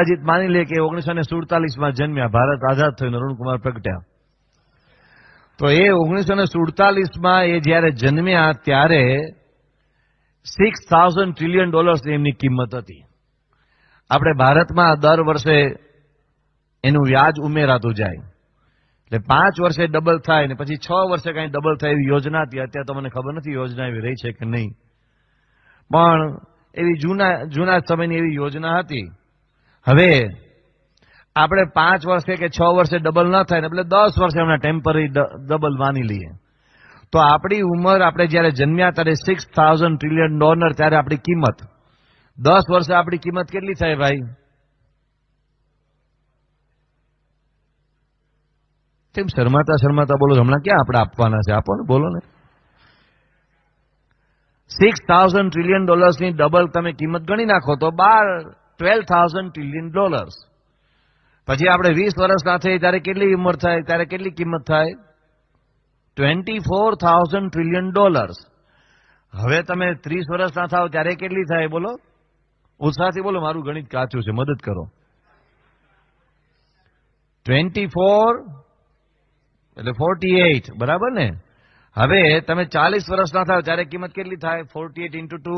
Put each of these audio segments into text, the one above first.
અજીત માની લે કે ઓગણીસો ને સુડતાલીસમાં જન્મ્યા ભારત આઝાદ થયું અરુણકુમાર પ્રગટ્યા તો એ ઓગણીસો ને સુડતાલીસમાં એ જ્યારે જન્મ્યા ત્યારે સિક્સ થાઉઝન્ડ ટ્રિલિયન ડોલર્સ એમની કિંમત હતી આપણે ભારતમાં દર વર્ષે એનું વ્યાજ ઉમેરાતું જાય એટલે પાંચ વર્ષે ડબલ થાય ને પછી છ વર્ષે કાંઈ ડબલ થાય એવી યોજના હતી અત્યારે તો મને ખબર નથી યોજના એવી રહી છે કે નહીં પણ એવી જૂના જૂના સમયની એવી યોજના હતી હવે આપણે પાંચ વર્ષે કે છ વર્ષે ડબલ ના થાય ને એટલે દસ વર્ષે હમણાં ટેમ્પરરી ડબલ માની લઈએ તો આપણી ઉંમર આપણે જ્યારે જન્મ્યા ત્યારે સિક્સ થાઉઝન્ડ ટ્રિલિયન ડોલર ત્યારે આપણી કિંમત દસ વર્ષે આપણી કિંમત કેટલી થાય ભાઈ કેમ શરમાતા શરમાતા બોલો હમણાં ક્યાં આપણે આપવાના છે આપો ને બોલો ને સિક્સ થાઉઝન્ડ ટ્રિલિયન ડોલર્સની ડબલ તમે કિંમત ગણી નાખો તો બાર ટ્વેલ્વ થાઉઝન્ડ ટ્રિલિયન ડોલર્સ પછી આપણે વીસ વર્ષના થઈ ત્યારે કેટલી ઉંમર થાય ત્યારે કેટલી કિંમત થાય twenty four thousand trillion dollars હવે તમે ત્રીસ વર્ષના થાવ ત્યારે કેટલી થાય બોલો ઉત્સાહથી બોલો મારું ગણિત કાચું છે મદદ કરો ટ્વેન્ટી ફોર એટલે ફોર્ટી એઇટ બરાબર ને હવે તમે ચાલીસ વર્ષના થાવ ત્યારે કિંમત કેટલી થાય forty eight into two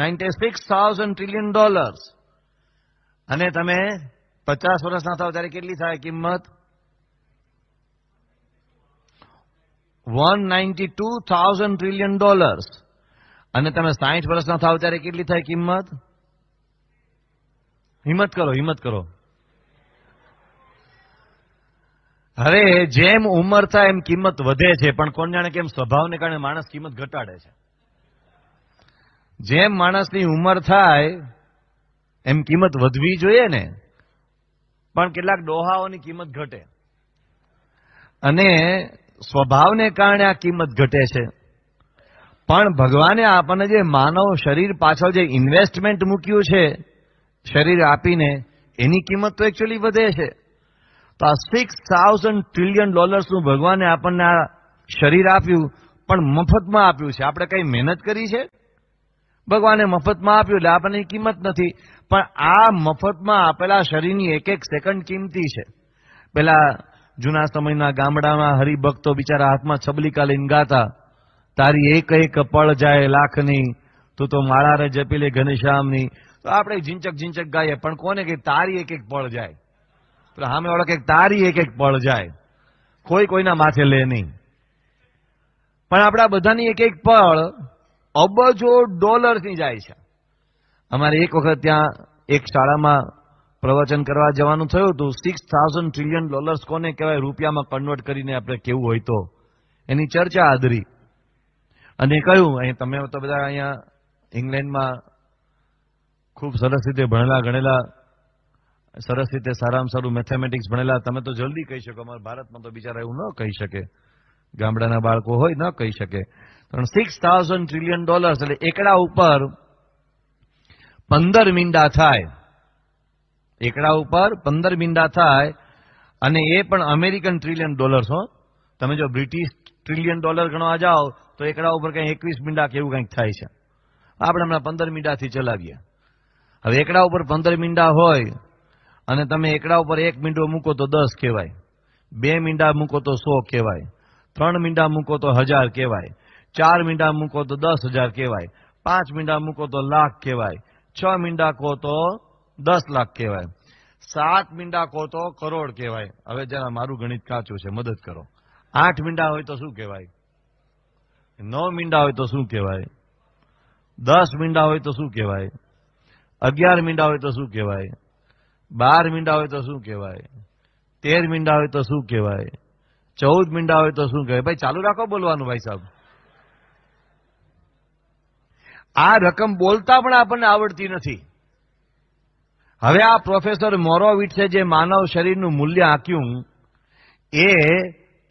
ninety six thousand trillion dollars અને તમે પચાસ વર્ષના થાવ ત્યારે કેટલી થાય કિંમત one ninety two thousand trillion dollars અને તમે સાહીઠ વર્ષના થાવ ત્યારે કેટલી થાય કિંમત હિંમત કરો હિંમત કરો અરે જેમ ઉંમર થાય એમ કિંમત વધે છે પણ કોણ જાણે કેમ સ્વભાવને કારણે માણસ કિંમત ઘટાડે છે જેમ માણસની ઉંમર થાય એમ કિંમત વધવી જોઈએ ને પણ કેટલાક ડોહાઓની કિંમત ઘટે અને સ્વભાવને કારણે આ કિંમત ઘટે છે પણ ભગવાને આપણને જે માનવ શરીર પાછળ જે ઇન્વેસ્ટમેન્ટ મૂક્યું છે શરીર આપીને એની કિંમત તો એકચ્યુઅલી વધે છે તો આ સિક્સ થાઉઝન્ડ ટ્રિલિયન ડોલર્સનું ભગવાને આપણને આ શરીર આપ્યું પણ મફતમાં આપ્યું છે આપણે કંઈ મહેનત કરી છે ભગવાને મફતમાં આપ્યું એટલે આપણને કિંમત નથી પણ આ મફતમાં આપેલા શરીરની એક એક સેકન્ડ કિંમતી છે પેલા જૂના સમયના ગામડામાં હરિભક્તો બિચારા હાથમાં છબલીકા લઈને ગાતા તારી એક એક પળ જાય લાખની તું તો માળા રે જપી લે ઘનશ્યામની તો આપણે ઝીંચક ઝીંચક ગાઈએ પણ કોને કે તારી એક એક પળ જાય તો સામે વાળો તારી એક એક પળ જાય કોઈ કોઈના માથે લે નહીં પણ આપણા બધાની એક એક પળ અબજો ડોલરની જાય છે અમારે એક વખત ત્યાં એક શાળામાં પ્રવચન કરવા જવાનું થયું હતું સિક્સ થાઉઝન્ડ ટ્રિલિયન ડોલર્સ કોને કહેવાય રૂપિયામાં કન્વર્ટ કરીને આપણે કેવું હોય તો એની ચર્ચા આદરી અને કહ્યું અહીંયા તમે તો બધા અહીંયા ઇંગ્લેન્ડમાં ખૂબ સરસ રીતે ભણેલા ગણેલા સરસ રીતે સારામાં સારું મેથેમેટિક્સ ભણેલા તમે તો જલ્દી કહી શકો અમારા ભારતમાં તો બિચારા એવું ન કહી શકે ગામડાના બાળકો હોય ન કહી શકે કારણ સિક્સ થાઉઝન્ડ ટ્રિલિયન ડોલર એટલે એકડા ઉપર પંદર મીંડા થાય એકડા ઉપર પંદર મીંડા થાય અને એ પણ અમેરિકન ટ્રિલિયન ડોલર છો તમે જો બ્રિટિશ ટ્રિલિયન ડોલર ગણવા જાઓ તો એકડા ઉપર કંઈ એકવીસ મીંડા કે એવું કંઈક થાય છે આપણે હમણાં પંદર મીંડાથી ચલાવીએ હવે એકડા ઉપર પંદર મીંડા હોય અને તમે એકડા ઉપર એક મીંડો મૂકો તો દસ કહેવાય બે મીંડા મૂકો તો સો કહેવાય ત્રણ મીંડા મૂકો તો હજાર કહેવાય ચાર મીંડા મૂકો તો દસ હજાર કહેવાય પાંચ મીંડા મૂકો તો લાખ કહેવાય છ મીંડા કહો તો દસ લાખ કહેવાય સાત મીંડા કહો તો કરોડ કહેવાય હવે જરા મારું ગણિત કાચું છે મદદ કરો આઠ મીંડા હોય તો શું કહેવાય નવ મીંડા હોય તો શું કહેવાય દસ મીંડા હોય તો શું કહેવાય અગિયાર મીંડા હોય તો શું કહેવાય બાર મીંડા હોય તો શું કહેવાય તેર મીંડા હોય તો શું કહેવાય ચૌદ મીંડા હોય તો શું કહેવાય ભાઈ ચાલુ રાખો બોલવાનું ભાઈ સાહેબ આ રકમ બોલતા પણ આપણને આવડતી નથી હવે આ પ્રોફેસર મોરોવિટ્સે જે માનવ શરીરનું મૂલ્ય આંક્યું એ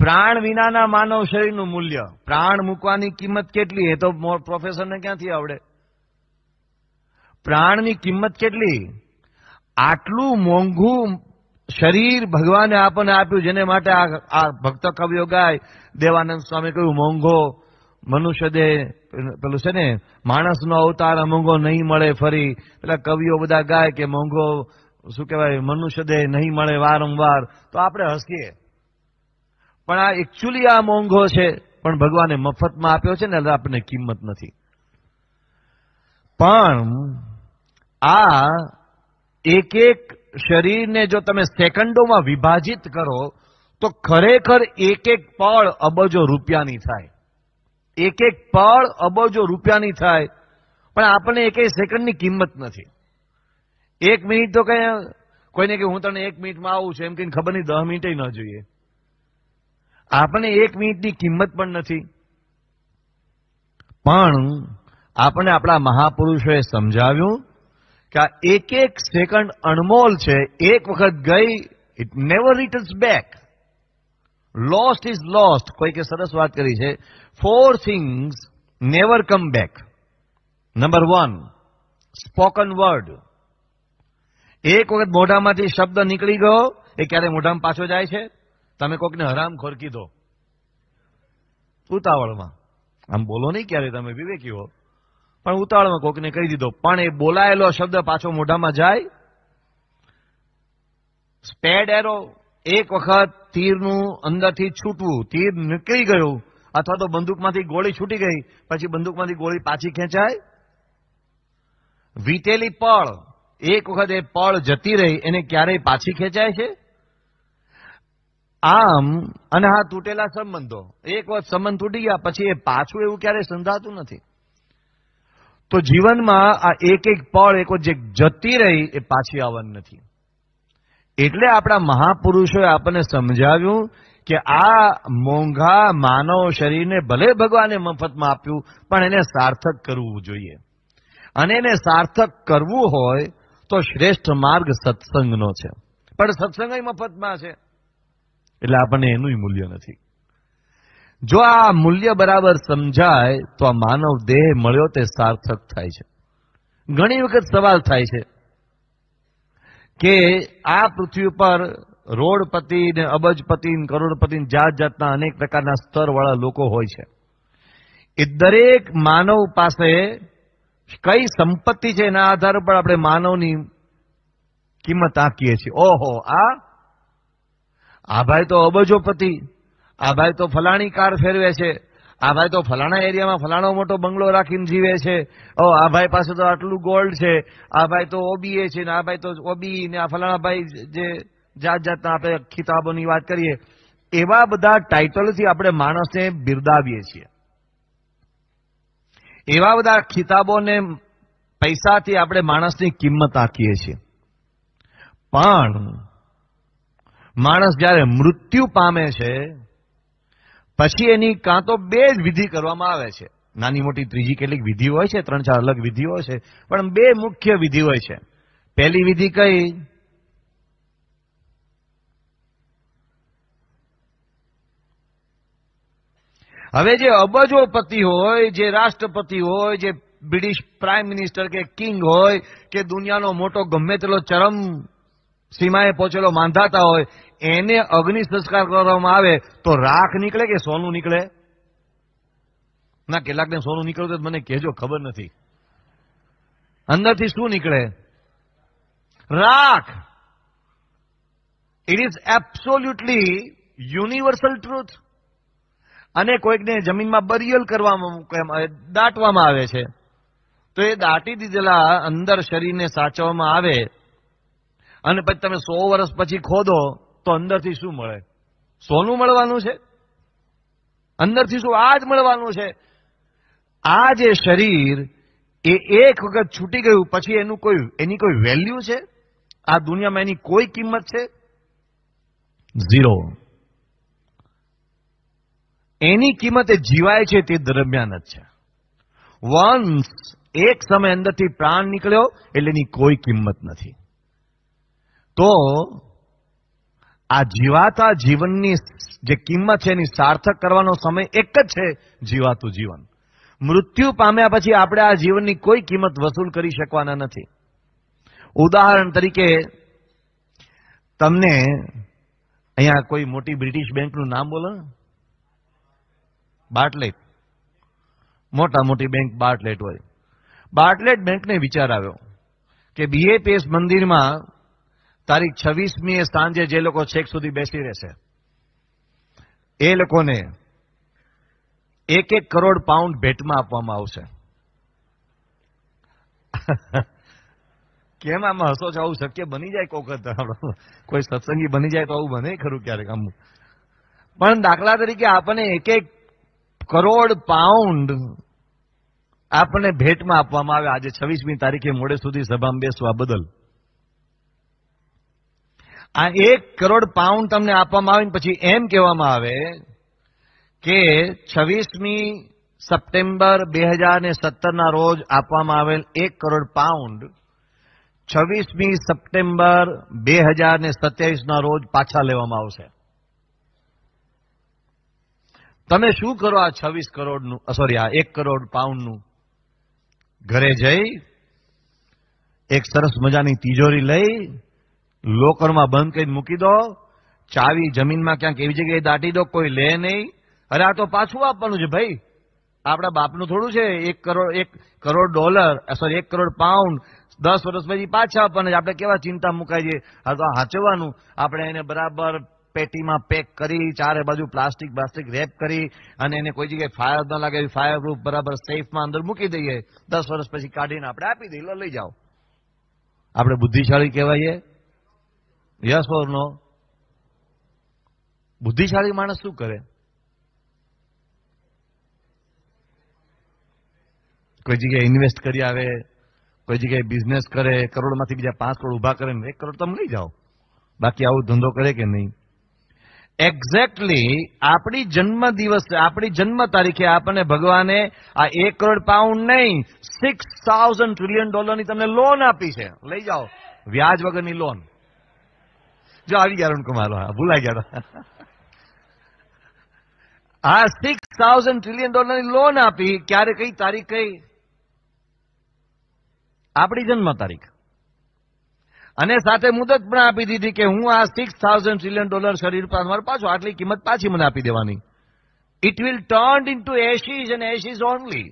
પ્રાણ વિનાના માનવ શરીરનું મૂલ્ય પ્રાણ મૂકવાની કિંમત કેટલી એ તો પ્રોફેસરને ક્યાંથી આવડે પ્રાણની કિંમત કેટલી આટલું મોંઘું શરીર ભગવાને આપણને આપ્યું જેને માટે આ ભક્ત કવિઓ ગાય દેવાનંદ સ્વામી કહ્યું મોંઘો મનુષ્ય દેહ પેલું છે ને માણસનો અવતાર મોંઘો નહીં મળે ફરી પેલા કવિઓ બધા ગાય કે મોંઘો શું કહેવાય મનુષ્ય દેહ નહીં મળે વારંવાર તો આપણે હસીએ પણ આ એકચ્યુઅલી આ મોંઘો છે પણ ભગવાને મફતમાં આપ્યો છે ને એટલે આપણને કિંમત નથી પણ આ એક એક શરીરને જો તમે સેકન્ડોમાં વિભાજિત કરો તો ખરેખર એક એક પળ અબજો રૂપિયાની થાય એક એક પળ અબજો રૂપિયાની થાય પણ આપણને એક સેકન્ડની કિંમત નથી એક મિનિટ તો કઈ કોઈને કે હું તને એક મિનિટમાં આવું છું એમ કહીને ખબર નહીં દહ મિનિટે ન જોઈએ આપણને એક મિનિટની કિંમત પણ નથી પણ આપણને આપણા મહાપુરુષોએ સમજાવ્યું કે આ એક એક સેકન્ડ અણમોલ છે એક વખત ગઈ it never returns back lost is lost કોઈકે સરસ વાત કરી છે four things never come back number one spoken word એક વખત મોઢામાંથી શબ્દ નીકળી ગયો એ ક્યારે મોઢામાં પાછો જાય છે તમે કોકને હરામખોર કીધો ઉતાવળમાં આમ બોલો નહીં ક્યારે તમે વિવેકી હો પણ ઉતાવળમાં કોકને કહી દીધો પણ એ બોલાયેલો શબ્દ પાછો મોઢામાં જાય સ્પેડ એરો એક વખત તીરનું અંદરથી છૂટવું તીર નીકળી ગયું અથવા તો બંદૂકમાંથી ગોળી છૂટી ગઈ પછી બંદૂકમાંથી ગોળી પાછી ખેંચાય વીટેલી પળ એક વખત એ પળ જતી રહી એને ક્યારેય પાછી ખેંચાય છે આમ અને હા તૂટેલા સંબંધો એક વખત સંબંધ તૂટી ગયા પછી એ પાછું એવું ક્યારેય સંધાતું નથી તો જીવનમાં આ એક એક પળ એક જે જતી રહી એ પાછી આવવાની નથી એટલે આપણા મહાપુરુષોએ આપણને સમજાવ્યું કે આ મોંઘા માનવ શરીરને ભલે ભગવાને મફતમાં આપ્યું પણ એને સાર્થક કરવું જોઈએ અને એને સાર્થક કરવું હોય તો શ્રેષ્ઠ માર્ગ સત્સંગનો છે પણ સત્સંગ મફતમાં છે એટલે આપણને એનું મૂલ્ય નથી જો આ મૂલ્ય બરાબર સમજાય તો આ માનવ દેહ મળ્યો તે સાર્થક થાય છે ઘણી વખત સવાલ થાય છે કે આ પૃથ્વી પર રોડપતિ ને અબજપતિ ને કરોડપતિ જાત જાતના અનેક પ્રકારના સ્તરવાળા લોકો હોય છે એ દરેક માનવ પાસે કઈ સંપત્તિ છે એના આધાર પર આપણે માનવની કિંમત આંકીએ છીએ ઓહો આ આ ભાઈ તો અબજોપતિ આ ભાઈ તો ફલાણી કાર ફેરવે છે આ ભાઈ તો ફલાણા એરિયામાં ફલાણો મોટો બંગલો રાખીને જીવે છે ઓ આ ભાઈ પાસે તો આટલું ગોલ્ડ છે આ ભાઈ તો ઓબીએ છે ને આ ભાઈ તો ઓબી ને આ ફલાણા ભાઈ જે જાત જાતના આપણે ખિતાબોની વાત કરીએ એવા બધા ટાઇટલથી આપણે માણસને બિરદાવીએ છીએ એવા બધા ખિતાબોને પૈસાથી આપણે માણસની કિંમત આપીએ છીએ પણ માણસ જ્યારે મૃત્યુ પામે છે પછી એની કાં તો બે જ વિધિ કરવામાં આવે છે નાની મોટી ત્રીજી કેટલીક વિધિ હોય છે ત્રણ ચાર અલગ વિધિ છે પણ બે મુખ્ય વિધિ હોય છે પહેલી વિધિ કઈ હવે જે અબજોપતિ હોય જે રાષ્ટ્રપતિ હોય જે બ્રિટિશ પ્રાઇમ મિનિસ્ટર કે કિંગ હોય કે દુનિયાનો મોટો ગમે તેટલો ચરમ સીમાએ પહોંચેલો માંધાતા હોય એને અગ્નિ સંસ્કાર કરવામાં આવે તો રાખ નીકળે કે સોનું નીકળે ના કેટલાકને સોનું નીકળતું મને કહેજો ખબર નથી અંદરથી શું નીકળે રાખ it is absolutely universal truth અને કોઈકને જમીનમાં બરિયલ કરવામાં દાટવામાં આવે છે તો એ દાટી દીધેલા અંદર શરીરને સાચવવામાં આવે અને પછી તમે સો વર્ષ પછી ખોદો તો અંદરથી શું મળે સોનું મળવાનું છે અંદરથી શું આ જ મળવાનું છે આ જે શરીર એ એક વખત છૂટી ગયું પછી એનું કોઈ એની કોઈ વેલ્યુ છે આ દુનિયામાં એની કોઈ કિંમત છે ઝીરો એની કિંમત એ જીવાય છે તે દરમિયાન જ છે વંશ એક સમય અંદરથી પ્રાણ નીકળ્યો એટલે એની કોઈ કિંમત નથી તો આ જીવાતા જીવનની જે કિંમત છે એની સાર્થક કરવાનો સમય એક જ છે જીવાતું જીવન મૃત્યુ પામ્યા પછી આપણે આ જીવનની કોઈ કિંમત વસૂલ કરી શકવાના નથી ઉદાહરણ તરીકે તમને અહીંયા કોઈ મોટી બ્રિટિશ બેંકનું નામ બોલો બાટલેટ મોટા મોટી બેંક બાટલેટ હોય બાટલેટ બેંકને વિચાર આવ્યો કે બીએપીએસ મંદિરમાં તારીખ છવ્વીસમી એ સાંજે જે લોકો છેક સુધી બેસી રહેશે એ લોકોને એક એક કરોડ પાઉન્ડ ભેટમાં આપવામાં આવશે કેમ આમાં હસો છો આવું શક્ય બની જાય કોક કોઈ સત્સંગી બની જાય તો આવું બને ખરું ક્યારેક આમ પણ દાખલા તરીકે આપણને એક એક કરોડ પાઉન્ડ આપણને ભેટમાં આપવામાં આવે આજે છવ્વીસમી તારીખે મોડે સુધી સભામાં બેસવા બદલ આ એક કરોડ પાઉન્ડ તમને આપવામાં આવે પછી એમ કહેવામાં આવે કે છવ્વીસમી સપ્ટેમ્બર બે હજાર ને સત્તરના રોજ આપવામાં આવેલ એક કરોડ પાઉન્ડ છવ્વીસમી સપ્ટેમ્બર બે હજાર ને સત્યાવીસના રોજ પાછા લેવામાં આવશે તમે શું કરો આ છવ્વીસ કરોડનું સોરી આ એક કરોડ પાઉન્ડનું ઘરે જઈ એક સરસ મજાની તિજોરી લઈ લોકરમાં બંધ કરી મૂકી દો ચાવી જમીનમાં ક્યાંક એવી જગ્યાએ દાટી દો કોઈ લે નહીં અરે આ તો પાછું આપવાનું છે ભાઈ આપણા બાપનું થોડું છે એક કરોડ એક કરોડ ડોલર સોરી એક કરોડ પાઉન્ડ દસ વર્ષ પછી પાછા આપવાના આપણે કેવા ચિંતા મુકાઈ જઈએ આ તો હાચવવાનું આપણે એને બરાબર પેટીમાં પેક કરી ચારે બાજુ પ્લાસ્ટિક પ્લાસ્ટિક રેપ કરી અને એને કોઈ જગ્યાએ ફાયર ન લાગે ફાયર પ્રૂફ બરાબર સેફમાં અંદર મૂકી દઈએ દસ વર્ષ પછી કાઢીને આપણે આપી દઈએ લઈ જાઓ આપણે બુદ્ધિશાળી કહેવાય યસ ઓર નો બુદ્ધિશાળી માણસ શું કરે કોઈ જગ્યાએ ઇન્વેસ્ટ કરી આવે કોઈ જગ્યાએ બિઝનેસ કરે કરોડમાંથી બીજા પાંચ કરોડ ઉભા કરે એક કરોડ તમે લઈ જાઓ બાકી આવો ધંધો કરે કે નહીં એક્ઝેક્ટલી આપણી જન્મ દિવસ આપણી જન્મ તારીખે આપણને ભગવાને આ એક કરોડ પાઉન્ડ નહીં સિક્સ થાઉઝન્ડ ટ્રિલિયન ડોલરની તમને લોન આપી છે લઈ જાઓ વ્યાજ વગરની લોન જો આવી ગયા અરુણ કુમાર હા ભૂલાઈ ગયા આ સિક્સ થાઉઝન્ડ ટ્રિલિયન ડોલરની લોન આપી ક્યારે કઈ તારીખ કઈ આપણી જન્મ તારીખ અને સાથે મુદત પણ આપી દીધી કે હું આ સિક્સ થાઉઝન્ડ ટ્રિલિયન ડોલર શરીર પર મારે પાછું આટલી કિંમત પાછી મને આપી દેવાની it will turn into ashes and ashes only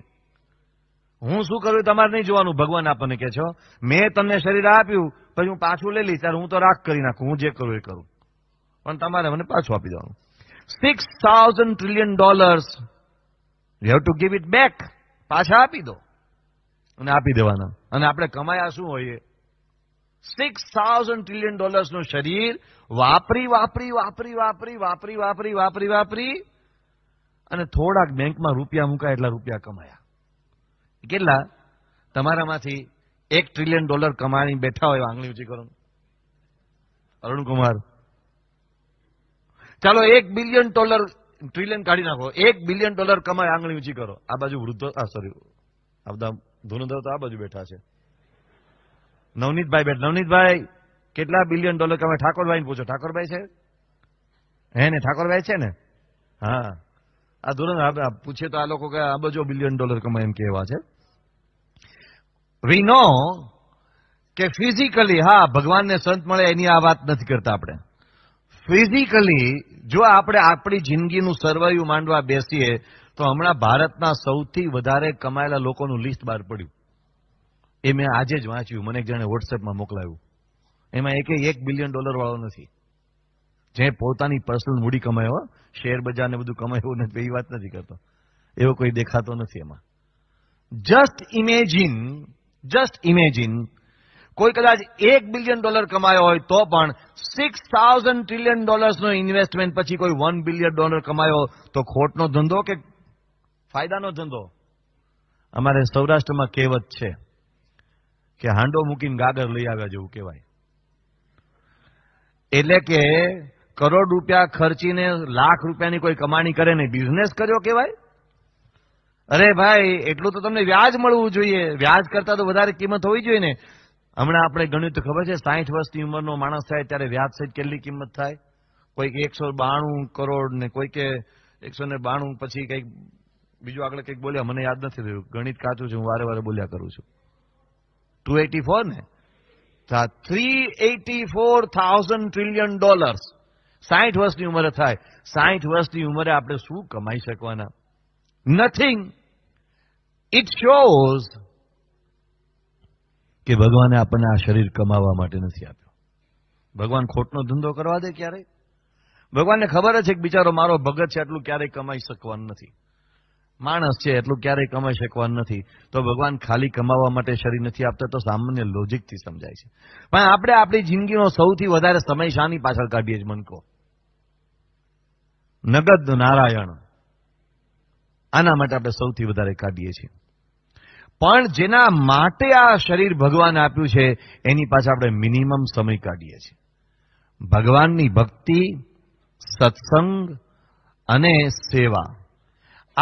હું શું કરું તમારે નહીં જોવાનું ભગવાન આપણને કે છો મેં તમને શરીર આપ્યું તો હું પાછું લઈ લઈશ હું તો રાખ કરી નાખું હું જે કરું એ કરું પણ તમારે મને પાછું આપી દેવાનું six thousand trillion dollars you have to give it back પાછા આપી દો અને આપી દેવાના અને આપણે કમાયા શું હોઈએ સિક્સ થાઉઝન્ડ ટ્રિલિયન ડોલર્સનું શરીર વાપરી વાપરી વાપરી વાપરી વાપરી વાપરી વાપરી વાપરી અને થોડાક બેંકમાં રૂપિયા મૂકાય એટલા રૂપિયા કમાયા કેટલા તમારામાંથી એક ટ્રિલિયન ડોલર કમાણી બેઠા હોય આંગળી ઊંચી કરો અરુણકુમાર ચાલો એક બિલિયન ડોલર ટ્રિલિયન કાઢી નાખો એક બિલિયન ડોલર કમાય આંગળી ઊંચી કરો આ બાજુ વૃદ્ધો આ સોરી આ બધા ધુનધર તો આ બાજુ બેઠા છે નવનીતભાઈ બેઠ નવનીતભાઈ કેટલા બિલિયન ડોલર કમાય ઠાકોરભાઈ ને પૂછો ઠાકોરભાઈ છે હે ને ઠાકોરભાઈ છે ને હા આ ધોરણ પૂછે તો આ લોકો કે આ બજો બિલિયન ડોલર કમાય એમ કહેવા છે વી નો કે ફિઝિકલી હા ભગવાનને સંત મળે એની આ વાત નથી કરતા આપણે ફિઝિકલી જો આપણે આપણી જિંદગીનું સર્વાયુ માંડવા બેસીએ તો હમણાં ભારતના સૌથી વધારે કમાયેલા લોકોનું લિસ્ટ બહાર પડ્યું એ મેં આજે જ વાંચ્યું મને જાણે વોટ્સએપમાં મોકલાયું એમાં એકે એક બિલિયન ડોલર વાળો નથી જે પોતાની પર્સનલ મૂડી કમાયો શેર બજારને બધું કમાયું નથી એ વાત નથી કરતો એવો કોઈ દેખાતો નથી એમાં જસ્ટ ઇમેજિન જસ્ટ ઇમેજિન કોઈ કદાચ એક બિલિયન ડોલર કમાયો હોય તો પણ સિક્સ થાઉઝન્ડ ટ્રિલિયન ડોલર્સનો ઇન્વેસ્ટમેન્ટ પછી કોઈ વન બિલિયન ડોલર કમાયો તો ખોટનો ધંધો કે ફાયદાનો ધંધો અમારે સૌરાષ્ટ્રમાં કહેવત છે કે હાંડો મૂકીને ગાગર લઈ આવ્યા જેવું કહેવાય એટલે કે કરોડ રૂપિયા ખર્ચીને લાખ રૂપિયાની કોઈ કમાણી કરે ને બિઝનેસ કર્યો કહેવાય અરે ભાઈ એટલું તો તમને વ્યાજ મળવું જોઈએ વ્યાજ કરતા તો વધારે કિંમત હોવી જોઈએ ને હમણાં આપણે ગણ્યું તો ખબર છે સાઠ વર્ષની ઉંમરનો માણસ થાય ત્યારે વ્યાજ સહિત કેટલી કિંમત થાય કોઈક એકસો બાણું કરોડ ને કોઈકે એકસો ને બાણું પછી કંઈક બીજું આગળ કંઈક બોલ્યા મને યાદ નથી રહ્યું ગણિત કાચું છું હું વારે વારે બોલ્યા કરું છું ટુ એટી ફોર ને three eighty four thousand trillion dollars સાઠ વર્ષની ઉંમરે થાય સાઠ વર્ષની ઉંમરે આપણે શું કમાઈ શકવાના નથિંગ ઇટ શોઝ કે ભગવાને આપણને આ શરીર કમાવા માટે નથી આપ્યું ભગવાન ખોટનો ધંધો કરવા દે ક્યારે ભગવાનને ખબર છે કે બિચારો મારો ભગત છે એટલું ક્યારેય કમાઈ શકવાનું નથી માણસ છે એટલું ક્યારેય કમાઈ શકવાનું નથી તો ભગવાન ખાલી કમાવા માટે શરીર નથી આપતા તો સામાન્ય લોજિકથી સમજાય છે પણ આપણે આપણી જિંદગીનો સૌથી વધારે સમય શાની પાછળ કાઢીએ જ મનકો નગદ નારાયણ આના માટે આપણે સૌથી વધારે કાઢીએ છીએ પણ જેના માટે આ શરીર ભગવાન આપ્યું છે એની પાછળ આપણે મિનિમમ સમય કાઢીએ છીએ ભગવાનની ભક્તિ સત્સંગ અને સેવા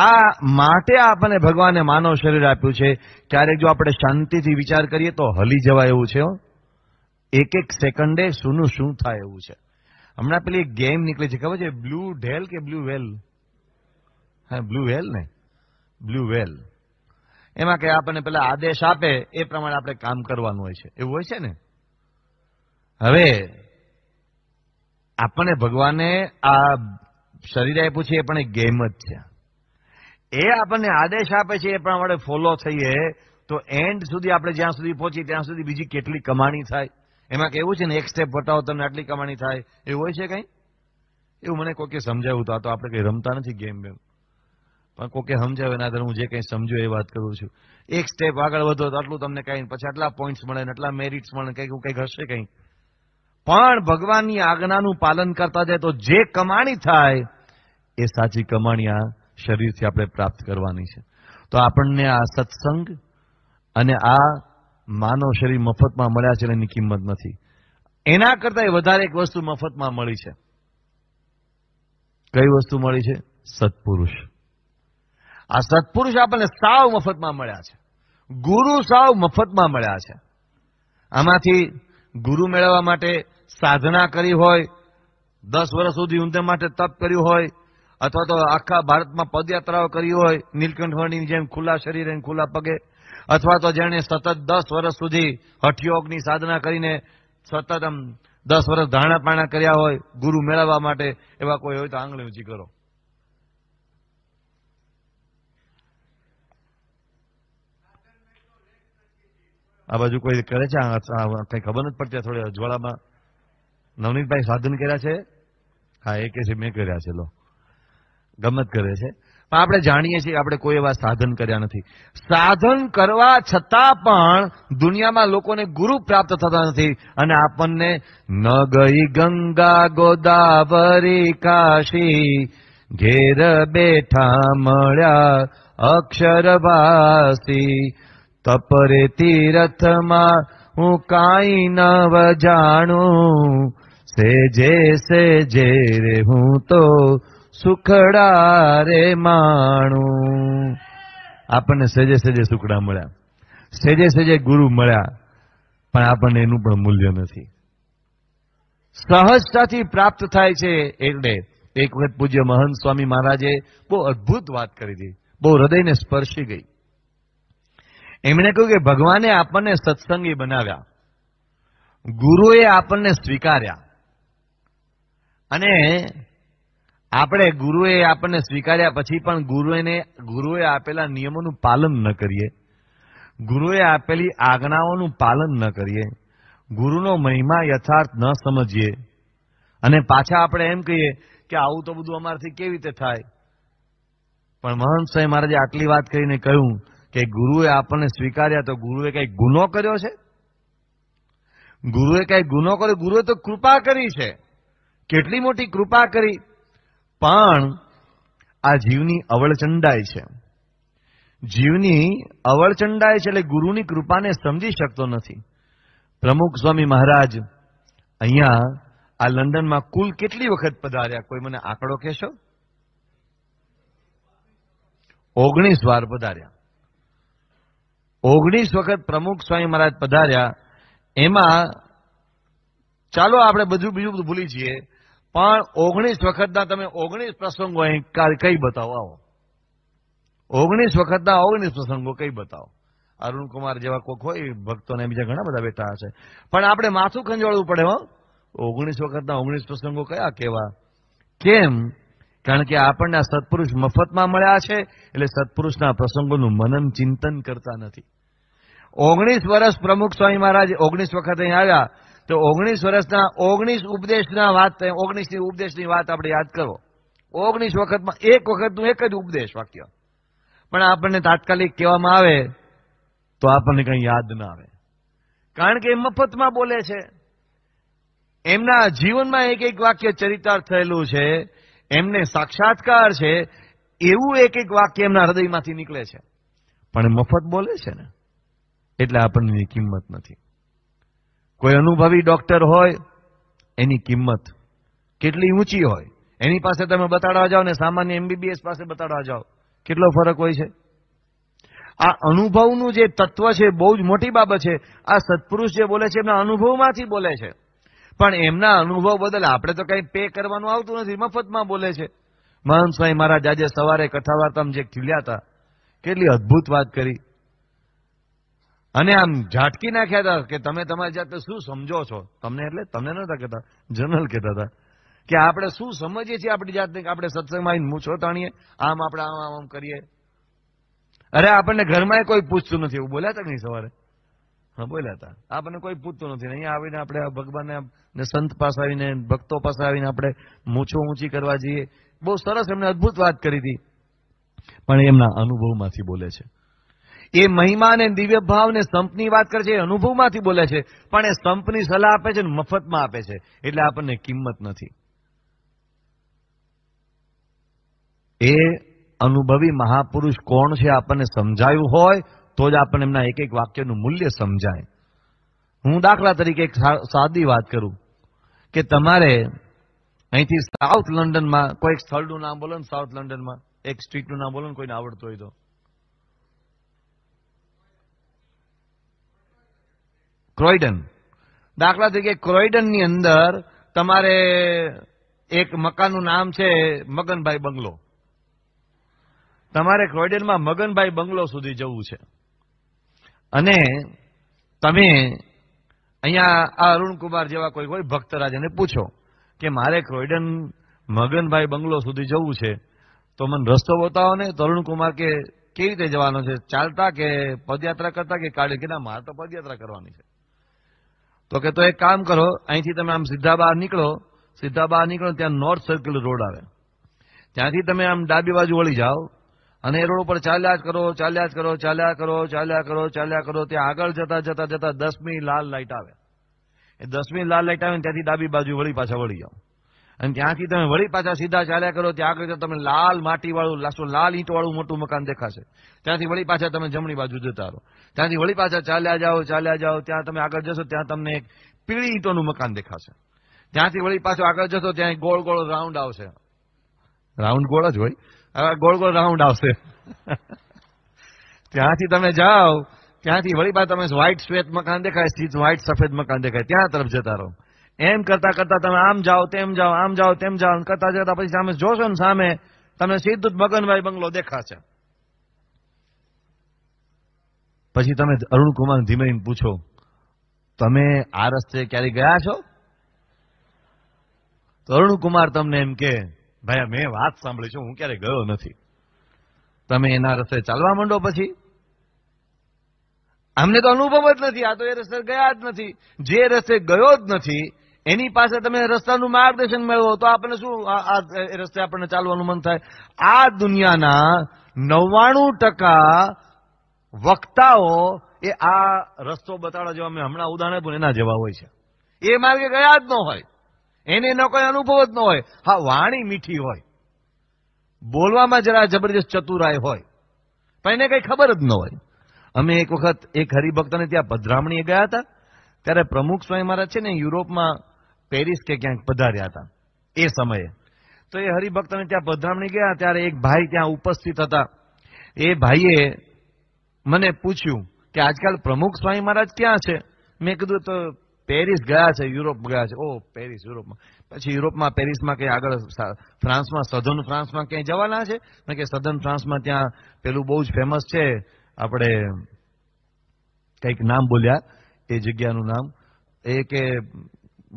આ માટે આપણે ભગવાને માનવ શરીર આપ્યું છે ક્યારેક જો આપણે શાંતિથી વિચાર કરીએ તો હલી જવાય એવું છે એક એક સેકન્ડે શુંનું શું થાય એવું છે હમણાં પેલી ગેમ નીકળી છે ખબર છે બ્લુ ઢેલ કે બ્લુ વેલ હા બ્લુ વેલ ને બ્લુ વેલ એમાં કે આપણને પેલા આદેશ આપે એ પ્રમાણે આપણે કામ કરવાનું હોય છે એવું હોય છે ને હવે આપણને ભગવાને આ શરીર આપ્યું છે એ પણ એક ગેમ જ છે એ આપણને આદેશ આપે છે એ પ્રમાણે ફોલો થઈએ તો એન્ડ સુધી આપણે જ્યાં સુધી પહોંચીએ ત્યાં સુધી બીજી કેટલી કમાણી થાય એમાં કેવું છે ને એક સ્ટેપ વટાવો તમને આટલી કમાણી થાય એવું હોય છે કંઈ એવું મને કોઈ સમજાવ્યું તો આ તો આપણે કંઈ રમતા નથી ગેમ બેમ પણ કોકે સમજાવે ના હું જે કંઈ સમજો એ વાત કરું છું એક સ્ટેપ આગળ વધો તો આટલું તમને કઈ પછી આટલા પોઈન્ટ્સ મળે ને આટલા મેરિટ્સ મળે કંઈક કંઈક હશે કંઈ પણ ભગવાનની આજ્ઞાનું પાલન કરતા જાય તો જે કમાણી થાય એ સાચી કમાણી આ શરીરથી આપણે પ્રાપ્ત કરવાની છે તો આપણને આ સત્સંગ અને આ માનવ શરીર મફતમાં મળ્યા છે એની કિંમત નથી એના કરતા વધારે એક વસ્તુ મફતમાં મળી છે કઈ વસ્તુ મળી છે સત્પુરુષ આ સત્પુરુષ આપણને સાવ મફતમાં મળ્યા છે ગુરુ સાવ મફતમાં મળ્યા છે આમાંથી ગુરુ મેળવવા માટે સાધના કરી હોય દસ વર્ષ સુધી ઊંધે માટે તપ કર્યું હોય અથવા તો આખા ભારતમાં પદયાત્રાઓ કરી હોય નીલકંઠવર્ણીની જેમ ખુલ્લા શરીરે ખુલ્લા પગે અથવા તો જેણે સતત દસ વર્ષ સુધી હઠયોગની સાધના કરીને સતત આમ દસ વર્ષ ધાણા પાણા કર્યા હોય ગુરુ મેળવવા માટે એવા કોઈ હોય તો આંગળી ઊંચી કરો આ બાજુ કોઈ કરે છે કઈ ખબર નથી પડતી થોડી અજવાળામાં નવનીતભાઈ સાધન કર્યા છે હા એ કે છે મેં કર્યા છે લો ગમત કરે છે પણ આપણે જાણીએ છીએ આપણે કોઈ એવા સાધન કર્યા નથી સાધન કરવા છતાં પણ દુનિયામાં લોકોને ગુરુ પ્રાપ્ત થતા નથી અને આપણને ન ગઈ ગંગા ગોદાવરી કાશી ઘેર બેઠા મળ્યા અક્ષરવાસી તપરે તીરથમાં હું કાંઈ નવ જાણું સેજે સેજે રે હું તો સુખડા રે માણું આપણને સજે સજે સુખડા મળ્યા સેજે સજે ગુરુ મળ્યા પણ આપણને એનું પણ મૂલ્ય નથી સહજતાથી પ્રાપ્ત થાય છે એટલે એક વખત પૂજ્ય મહંત સ્વામી મહારાજે બહુ અદભુત વાત કરી હતી બહુ હૃદયને સ્પર્શી ગઈ એમણે કહ્યું કે ભગવાને આપણને સત્સંગી બનાવ્યા ગુરુએ આપણને સ્વીકાર્યા અને આપણે ગુરુએ આપણને સ્વીકાર્યા પછી પણ ગુરુને ગુરુએ આપેલા નિયમોનું પાલન ન કરીએ ગુરુએ આપેલી આજ્ઞાઓનું પાલન ન કરીએ ગુરુનો મહિમા યથાર્થ ન સમજીએ અને પાછા આપણે એમ કહીએ કે આવું તો બધું અમારાથી કેવી રીતે થાય પણ મહંત સાહેબ મહારાજે આટલી વાત કરીને કહ્યું કે ગુરુએ આપણને સ્વીકાર્યા તો ગુરુએ કઈ ગુનો કર્યો છે ગુરુએ કઈ ગુનો કર્યો ગુરુએ તો કૃપા કરી છે કેટલી મોટી કૃપા કરી પણ આ જીવની અવળચંડાય છે જીવની અવળચંડાય છે એટલે ગુરુની કૃપાને સમજી શકતો નથી પ્રમુખ સ્વામી મહારાજ અહીંયા આ લંડનમાં કુલ કેટલી વખત પધાર્યા કોઈ મને આંકડો કહેશો ઓગણીસ વાર પધાર્યા ઓગણીસ વખત પ્રમુખ સ્વામી મહારાજ પધાર્યા એમાં ચાલો આપણે બધું બીજું બધું ભૂલી છીએ પણ ઓગણીસ વખતના તમે ઓગણીસ પ્રસંગો અહીં કઈ બતાવો આવો ઓગણીસ વખતના ઓગણીસ પ્રસંગો કઈ બતાવો અરુણકુમાર જેવા કોક હોય ભક્તોને બીજા ઘણા બધા બેઠા હશે પણ આપણે માથું ખંજોળવું પડે હો ઓગણીસ વખતના ઓગણીસ પ્રસંગો કયા કેવા કેમ કારણ કે આપણને આ સત્પુરુષ મફતમાં મળ્યા છે એટલે સત્પુરુષના પ્રસંગોનું મનન ચિંતન કરતા નથી ઓગણીસ વર્ષ પ્રમુખ સ્વામી મહારાજ ઓગણીસ વખત અહીં આવ્યા તો ઓગણીસ વર્ષના ઓગણીસ ઉપદેશના વાત ઓગણીસ ઓગણીસની ઉપદેશની વાત આપણે યાદ કરો ઓગણીસ વખતમાં એક વખતનું એક જ ઉપદેશ વાક્ય પણ આપણને તાત્કાલિક કહેવામાં આવે તો આપણને કંઈ યાદ ના આવે કારણ કે એ મફતમાં બોલે છે એમના જીવનમાં એક એક વાક્ય ચરિતાર્થ થયેલું છે એમને સાક્ષાત્કાર છે એવું એક એક વાક્ય એમના હૃદયમાંથી નીકળે છે પણ મફત બોલે છે ને એટલે આપણને કિંમત નથી કોઈ અનુભવી ડોક્ટર હોય એની કિંમત કેટલી ઊંચી હોય એની પાસે તમે બતાડવા જાઓ ને સામાન્ય એમબીબીએસ પાસે બતાડવા જાઓ કેટલો ફરક હોય છે આ અનુભવનું જે તત્વ છે બહુ જ મોટી બાબત છે આ સત્પુરુષ જે બોલે છે એમના અનુભવમાંથી બોલે છે પણ એમના અનુભવ બદલ આપણે તો કંઈ પે કરવાનું આવતું નથી મફતમાં બોલે છે મહંત સ્વામી મહારાજ આજે સવારે કથા વાર્તામાં જે ખીલ્યા હતા કેટલી અદ્ભુત વાત કરી અને આમ ઝાટકી નાખ્યા હતા કે તમે તમારી જાતે શું સમજો છો તમને એટલે તમને નતા કહેતા જનરલ કહેતા હતા કે આપણે શું સમજીએ છીએ આપણી જાતને આપણે સત્સંગમાં મૂછો તાણીએ આમ આપણે આમ આમ કરીએ અરે આપણને ઘરમાં કોઈ પૂછતું નથી એવું બોલ્યા હતા નહીં સવારે હા બોલ્યા હતા આપણને કોઈ પૂછતું નથી અહીંયા આવીને આપણે ભગવાનને સંત પાસે આવીને ભક્તો પાસે આવીને આપણે મૂછો ઊંચી કરવા જઈએ બહુ સરસ એમને અદભુત વાત કરી હતી પણ એમના અનુભવમાંથી બોલે છે એ મહિમા અને દિવ્ય ભાવ ભાવને સંપની વાત કરે છે એ અનુભવમાંથી બોલે છે પણ એ સંપની સલાહ આપે છે ને મફતમાં આપે છે એટલે આપણને કિંમત નથી એ અનુભવી મહાપુરુષ કોણ છે આપણને સમજાયું હોય તો જ આપણને એમના એક એક વાક્યનું મૂલ્ય સમજાય હું દાખલા તરીકે એક સાદી વાત કરું કે તમારે અહીંથી સાઉથ લંડનમાં કોઈ એક સ્થળનું નામ બોલો ને સાઉથ લંડનમાં એક સ્ટ્રીટનું નામ બોલો ને કોઈને આવડતું હોય તો ક્રોઈડન દાખલા તરીકે ક્રોઈડનની અંદર તમારે એક મકાનનું નામ છે મગનભાઈ બંગલો તમારે ક્રોઈડનમાં મગનભાઈ બંગલો સુધી જવું છે અને તમે અહીંયા આ અરુણકુમાર જેવા કોઈ કોઈ ભક્તરાજને પૂછો કે મારે ક્રોઈડન મગનભાઈ બંગલો સુધી જવું છે તો મને રસ્તો બતાવો ને તો અરુણકુમાર કે કેવી રીતે જવાનો છે ચાલતા કે પદયાત્રા કરતા કે કાઢી કે ના મારે તો પદયાત્રા કરવાની છે તો કે તો એક કામ કરો અહીંથી તમે આમ સીધા બહાર નીકળો સીધા બહાર નીકળો ત્યાં નોર્થ સર્કલ રોડ આવે ત્યાંથી તમે આમ ડાબી બાજુ વળી જાઓ અને એ રોડ ઉપર ચાલ્યા જ કરો ચાલ્યા જ કરો ચાલ્યા કરો ચાલ્યા કરો ચાલ્યા કરો ત્યાં આગળ જતા જતા જતા દસમી લાલ લાઇટ આવે એ દસમી લાલ લાઇટ આવે ત્યાંથી ડાબી બાજુ વળી પાછા વળી જાઓ અને ત્યાંથી તમે વળી પાછા સીધા ચાલ્યા કરો ત્યાં આગળ તમે લાલ માટીવાળું લાસ્ટ લાલ ઈંટવાળું મોટું મકાન દેખાશે ત્યાંથી વળી પાછા તમે જમણી બાજુ જતા રહો ત્યાંથી વળી પાછા ચાલ્યા જાઓ ચાલ્યા જાઓ ત્યાં તમે આગળ જશો ત્યાં તમને એક પીળી ઈંટોનું મકાન દેખાશે ત્યાંથી વળી પાછો આગળ જશો ત્યાં ગોળ ગોળ રાઉન્ડ આવશે રાઉન્ડ ગોળ જ હોય ગોળ ગોળ રાઉન્ડ આવશે ત્યાંથી તમે જાઓ ત્યાંથી વળી પાછા તમે વ્હાઈટ શ્વેત મકાન દેખાય સીધ વ્હાઈટ સફેદ મકાન દેખાય ત્યાં તરફ જતા રહો એમ કરતા કરતા તમે આમ જાઓ તેમ જાઓ આમ જાઓ તેમ જાઓ કરતા જતા પછી સામે જોશો ને સામે તમને સીધું જ મગનભાઈ બંગલો દેખાશે પછી તમે અરુણકુમાર ધીમે પૂછો તમે આ રસ્તે ક્યારે ગયા છો તો અરુણકુમાર તમને એમ કે ભાઈ મેં વાત સાંભળી છે હું ક્યારે ગયો નથી તમે એના રસ્તે ચાલવા માંડો પછી અમને તો અનુભવ જ નથી આ તો એ રસ્તે ગયા જ નથી જે રસ્તે ગયો જ નથી એની પાસે તમે રસ્તાનું માર્ગદર્શન મેળવો તો આપણને શું આ રસ્તે આપણને ચાલવાનું મન થાય આ દુનિયાના નવ્વાણું ટકા વક્તાઓ એ આ રસ્તો બતાડવા જેવા મેં હમણાં ઉદાહરણ પણ એના જેવા હોય છે એ માર્ગે ગયા જ ન હોય એને એનો કોઈ અનુભવ જ ન હોય હા વાણી મીઠી હોય બોલવામાં જરા જબરજસ્ત ચતુરાય હોય પણ એને કંઈ ખબર જ ન હોય અમે એક વખત એક હરિભક્તને ત્યાં ભદ્રામણીએ ગયા હતા ત્યારે પ્રમુખ સ્વામી મહારાજ છે ને યુરોપમાં પેરિસ કે ક્યાંક પધાર્યા હતા એ સમયે તો એ હરિભક્તને ત્યાં પધરામણી ગયા ત્યારે એક ભાઈ ત્યાં ઉપસ્થિત હતા એ ભાઈએ મને પૂછ્યું કે આજકાલ પ્રમુખ સ્વામી મહારાજ ક્યાં છે મેં કીધું તો પેરિસ ગયા છે યુરોપ ગયા છે ઓ પેરિસ યુરોપમાં પછી યુરોપમાં પેરિસમાં કંઈ આગળ ફ્રાન્સમાં સધન ફ્રાન્સમાં ક્યાંય જવાના છે મેં કે સધન ફ્રાન્સમાં ત્યાં પેલું બહુ જ ફેમસ છે આપણે કંઈક નામ બોલ્યા એ જગ્યાનું નામ એ કે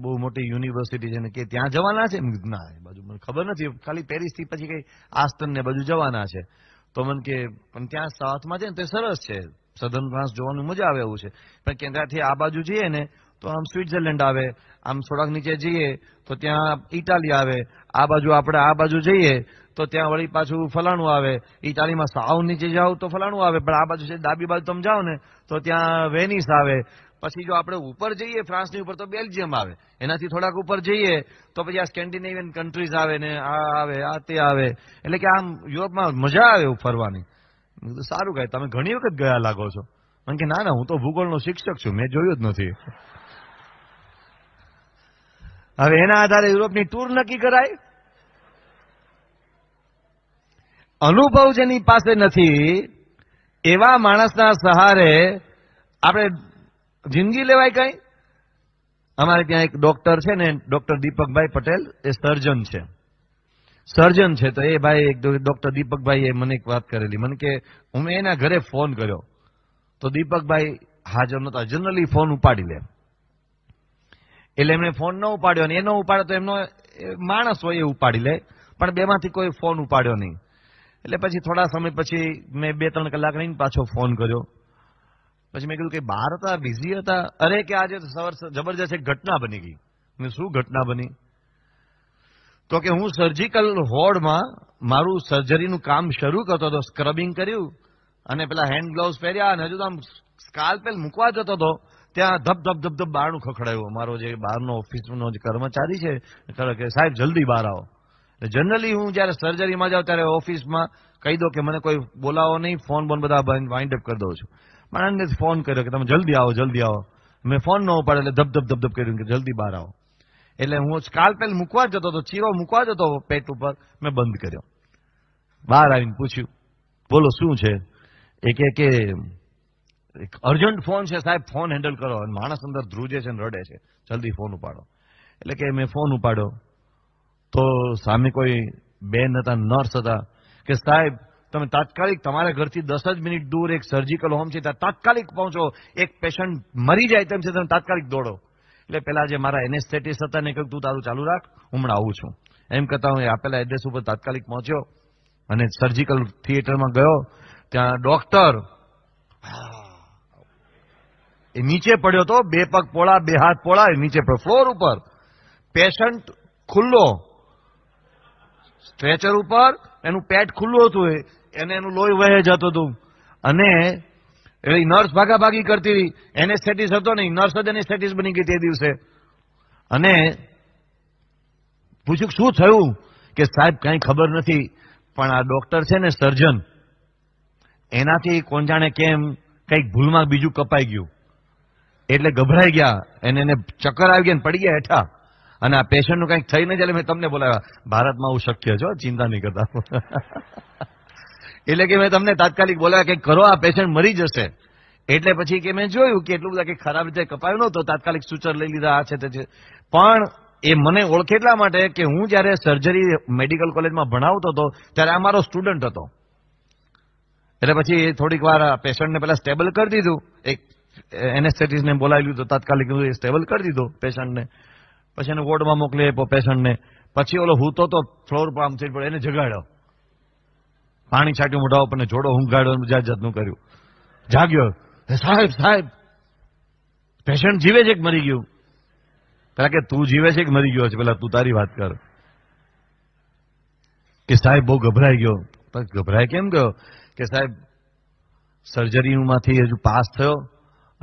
બહુ મોટી યુનિવર્સિટી છે ને કે ત્યાં જવાના છે ના એ બાજુ મને ખબર નથી ખાલી પેરિસથી પછી કંઈ આસ્તન ને બાજુ જવાના છે તો મને કે પણ ત્યાં સાઉથમાં છે ને તે સરસ છે સધન ફ્રાન્સ જોવાનું મજા આવે એવું છે પણ કેન્દ્રથી આ બાજુ જઈએ ને તો આમ સ્વિટ્ઝરલેન્ડ આવે આમ થોડાક નીચે જઈએ તો ત્યાં ઇટાલી આવે આ બાજુ આપણે આ બાજુ જઈએ તો ત્યાં વળી પાછું ફલાણું આવે ઇટાલીમાં સાવ નીચે જાઓ તો ફલાણું આવે પણ આ બાજુ છે ડાબી બાજુ તમે જાઓ ને તો ત્યાં વેનિસ આવે પછી જો આપણે ઉપર જઈએ ફ્રાન્સની ઉપર તો બેલ્જિયમ આવે એનાથી થોડાક ઉપર જઈએ તો પછી આ સ્કેન્ડિનેવિયન કન્ટ્રીઝ આવે ને આ આવે આ તે આવે એટલે કે આમ યુરોપમાં મજા આવે ફરવાની મેં સારું કહે તમે ઘણી વખત ગયા લાગો છો કારણ કે ના ના હું તો ભૂગોળનો શિક્ષક છું મેં જોયું જ નથી હવે એના આધારે યુરોપની ટૂર નક્કી કરાય અનુભવ જેની પાસે નથી એવા માણસના સહારે આપણે જિંદગી લેવાય કઈ અમારે ત્યાં એક ડોક્ટર છે ને ડોક્ટર દીપકભાઈ પટેલ એ સર્જન છે સર્જન છે તો એ ભાઈ ડોક્ટર દીપકભાઈ એ મને એક વાત કરેલી મને કે હું એના ઘરે ફોન કર્યો તો દીપકભાઈ હાજર નહોતા જનરલી ફોન ઉપાડી લે એટલે એમણે ફોન ન ઉપાડ્યો અને એનો ઉપાડે તો એમનો માણસ હોય એ ઉપાડી લે પણ બેમાંથી કોઈ ફોન ઉપાડ્યો નહીં એટલે પછી થોડા સમય પછી મેં બે ત્રણ કલાક રહીને પાછો ફોન કર્યો પછી મેં કીધું કે બહાર હતા બિઝી હતા અરે કે આજે જબરજસ્ત એક ઘટના બની ગઈ શું ઘટના બની તો કે હું સર્જિકલ હોર્ડમાં મારું સર્જરીનું કામ શરૂ કરતો હતો સ્ક્રબિંગ કર્યું અને પેલા હેન્ડ ગ્લોવ્સ પહેર્યા અને હજુ તો આમ સ્કાલ્પેલ મૂકવા જતો હતો ત્યાં ધબ ધબ ધબ ધબ બારણું ખખડાયું મારો જે બહારનો ઓફિસનો જે કર્મચારી છે કે સાહેબ જલ્દી બહાર આવો જનરલી હું જ્યારે સર્જરીમાં જાઉં ત્યારે ઓફિસમાં કહી દો કે મને કોઈ બોલાવો નહીં ફોન બોન બધા વાઇન્ડ અપ કરી દઉં છું માણસને જ ફોન કર્યો કે તમે જલ્દી આવો જલ્દી આવો મેં ફોન ન ઉપાડ્યો એટલે ધબ ધબ ધબ ધબ કર્યું કે જલ્દી બહાર આવો એટલે હું કાલ સ્કાલ્પેલ મૂકવા જતો હતો ચીરો મૂકવા જતો પેટ ઉપર મેં બંધ કર્યો બહાર આવીને પૂછ્યું બોલો શું છે એ કે એક અર્જન્ટ ફોન છે સાહેબ ફોન હેન્ડલ કરો અને માણસ અંદર ધ્રુજે છે ને રડે છે જલ્દી ફોન ઉપાડો એટલે કે મેં ફોન ઉપાડ્યો તો સામે કોઈ બેન હતા નર્સ હતા કે સાહેબ તમે તાત્કાલિક તમારા ઘરથી દસ જ મિનિટ દૂર એક સર્જિકલ હોમ છે ત્યાં તાત્કાલિક પહોંચો એક પેશન્ટ મરી જાય તેમ છે તમે તાત્કાલિક દોડો એટલે પેલા જે મારા એનેસ્થેટિસ હતા ને કહ્યું તું તારું ચાલુ રાખ હમણાં આવું છું એમ કરતા હું આપેલા એડ્રેસ ઉપર તાત્કાલિક પહોંચ્યો અને સર્જિકલ થિયેટરમાં ગયો ત્યાં ડોક્ટર એ નીચે પડ્યો હતો બે પગ પોળા બે હાથ પોળા નીચે પડ્યો ફ્લોર ઉપર પેશન્ટ ખુલ્લો સ્ટ્રેચર ઉપર એનું પેટ ખુલ્લું હતું એને એનું લોહી વહે જતું હતું અને એટલે નર્સ ભાગાભાગી કરતી હતી સ્ટેટિસ હતો નહીં નર્સ જ એનેસ્થેટિસ બની ગઈ તે દિવસે અને પૂછ્યું શું થયું કે સાહેબ કાંઈ ખબર નથી પણ આ ડોક્ટર છે ને સર્જન એનાથી કોણ જાણે કેમ કંઈક ભૂલમાં બીજું કપાઈ ગયું એટલે ગભરાઈ ગયા એને એને ચક્કર આવી ગયા પડી ગયા હેઠા અને આ પેશન્ટનું કંઈક થઈ નહીં એટલે મેં તમને બોલાવ્યા ભારતમાં આવું શક્ય છો ચિંતા નહીં કરતા એટલે કે મેં તમને તાત્કાલિક બોલાવ્યા કે કરો આ પેશન્ટ મરી જશે એટલે પછી કે મેં જોયું કે એટલું બધા કે ખરાબ રીતે કપાયું નહોતો તાત્કાલિક સૂચર લઈ લીધા આ છે તે છે પણ એ મને ઓળખે એટલા માટે કે હું જ્યારે સર્જરી મેડિકલ કોલેજમાં ભણાવતો હતો ત્યારે આ મારો સ્ટુડન્ટ હતો એટલે પછી થોડીક વાર પેશન્ટને પહેલા સ્ટેબલ કરી દીધું એક એનેસ્થેટિસને બોલાવી લીધું તાત્કાલિક સ્ટેબલ કરી દીધું પેશન્ટને પછી એને વોર્ડમાં મોકલી આપ્યો પેશન્ટને પછી ઓલો હૂતો તો ફ્લોર પર આમ થઈ પડે એને જગાડ્યો પાણી છાંટ્યું મોઢા ઉપર જોડો હુંગાડ્યો જાત જાતનું કર્યું જાગ્યો સાહેબ સાહેબ પેશન્ટ જીવે છે કે મરી ગયું પેલા કે તું જીવે છે કે મરી ગયો છે પેલા તું તારી વાત કર કે સાહેબ બહુ ગભરાઈ ગયો ગભરાય કેમ ગયો કે સાહેબ સર્જરીમાંથી હજુ પાસ થયો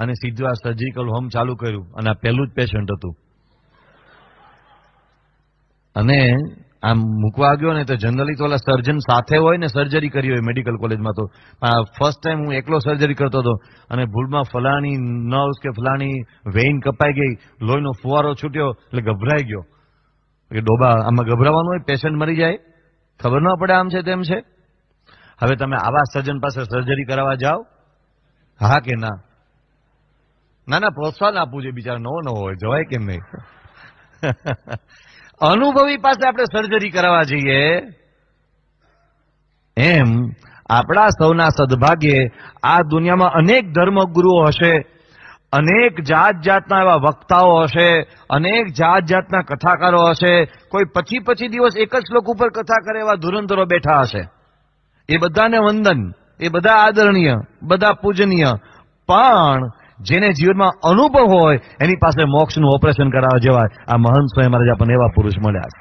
અને સીધું આ સર્જિકલ હોમ ચાલુ કર્યું અને આ પહેલું જ પેશન્ટ હતું અને આમ મૂકવા ગયો ને તો જનરલી તો ઓલા સર્જન સાથે હોય ને સર્જરી કરી હોય મેડિકલ કોલેજમાં તો ફર્સ્ટ ટાઈમ હું એકલો સર્જરી કરતો હતો અને ભૂલમાં ફલાણી નર્વ્સ કે ફલાણી વેઇન કપાઈ ગઈ લોહીનો ફુવારો છૂટ્યો એટલે ગભરાઈ ગયો કે ડોબા આમાં ગભરાવાનું હોય પેશન્ટ મરી જાય ખબર ન પડે આમ છે તેમ છે હવે તમે આવા સર્જન પાસે સર્જરી કરાવવા જાઓ હા કે ના ના ના પ્રોત્સાહન આપવું જોઈએ બિચારા નવો નવો હોય જવાય કેમ નહીં અનુભવી પાસે આપણે સર્જરી કરાવવા જઈએ એમ આપણા સૌના સદભાગ્યે આ દુનિયામાં અનેક ધર્મગુરુઓ હશે અનેક જાત જાતના એવા વક્તાઓ હશે અનેક જાત જાતના કથાકારો હશે કોઈ પછી પછી દિવસ એક જ શ્લોક ઉપર કથા કરે એવા ધુરંધરો બેઠા હશે એ બધાને વંદન એ બધા આદરણીય બધા પૂજનીય પણ જેને જીવનમાં અનુભવ હોય એની પાસે મોક્ષનું ઓપરેશન કરાવવા જવાય આ મહંત સ્વયં મહારાજ આપણને એવા પુરુષ મળ્યા છે